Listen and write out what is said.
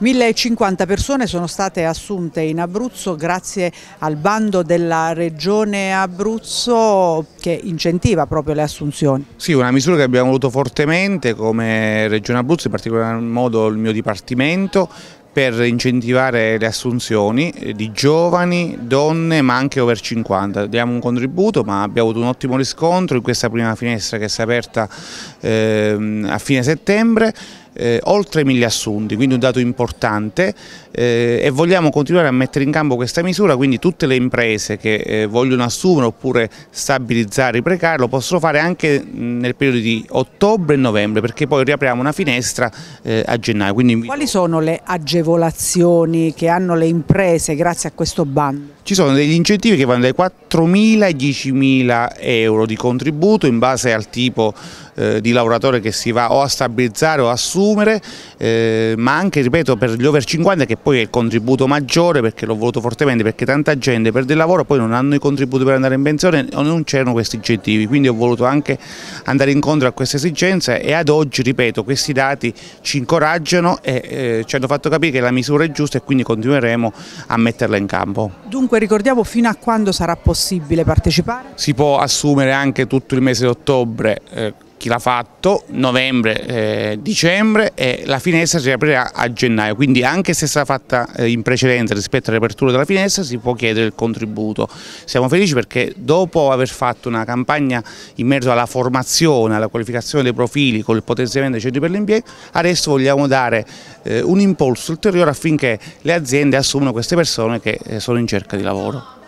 1050 persone sono state assunte in Abruzzo grazie al bando della Regione Abruzzo che incentiva proprio le assunzioni. Sì, una misura che abbiamo voluto fortemente come Regione Abruzzo, in particolar modo il mio dipartimento, per incentivare le assunzioni di giovani, donne ma anche over 50. Diamo un contributo ma abbiamo avuto un ottimo riscontro in questa prima finestra che si è aperta ehm, a fine settembre eh, oltre 1000 assunti, quindi un dato importante eh, e vogliamo continuare a mettere in campo questa misura, quindi tutte le imprese che eh, vogliono assumere oppure stabilizzare i precari lo possono fare anche nel periodo di ottobre e novembre perché poi riapriamo una finestra eh, a gennaio. Quindi... Quali sono le agevolazioni che hanno le imprese grazie a questo bando? Ci sono degli incentivi che vanno dai 4.000 ai 10.000 euro di contributo in base al tipo eh, di lavoratore che si va o a stabilizzare o a assumere assumere, eh, ma anche ripeto per gli over 50 che poi è il contributo maggiore perché l'ho voluto fortemente, perché tanta gente perde il lavoro, poi non hanno i contributi per andare in pensione o non c'erano questi incentivi, quindi ho voluto anche andare incontro a questa esigenza e ad oggi, ripeto, questi dati ci incoraggiano e eh, ci hanno fatto capire che la misura è giusta e quindi continueremo a metterla in campo. Dunque ricordiamo fino a quando sarà possibile partecipare? Si può assumere anche tutto il mese di ottobre. Eh, chi l'ha fatto, novembre, eh, dicembre e la finestra si aprirà a gennaio, quindi anche se sarà fatta eh, in precedenza rispetto all'apertura della finestra si può chiedere il contributo. Siamo felici perché dopo aver fatto una campagna in merito alla formazione, alla qualificazione dei profili con il potenziamento dei centri per l'impiego, adesso vogliamo dare eh, un impulso ulteriore affinché le aziende assumano queste persone che eh, sono in cerca di lavoro.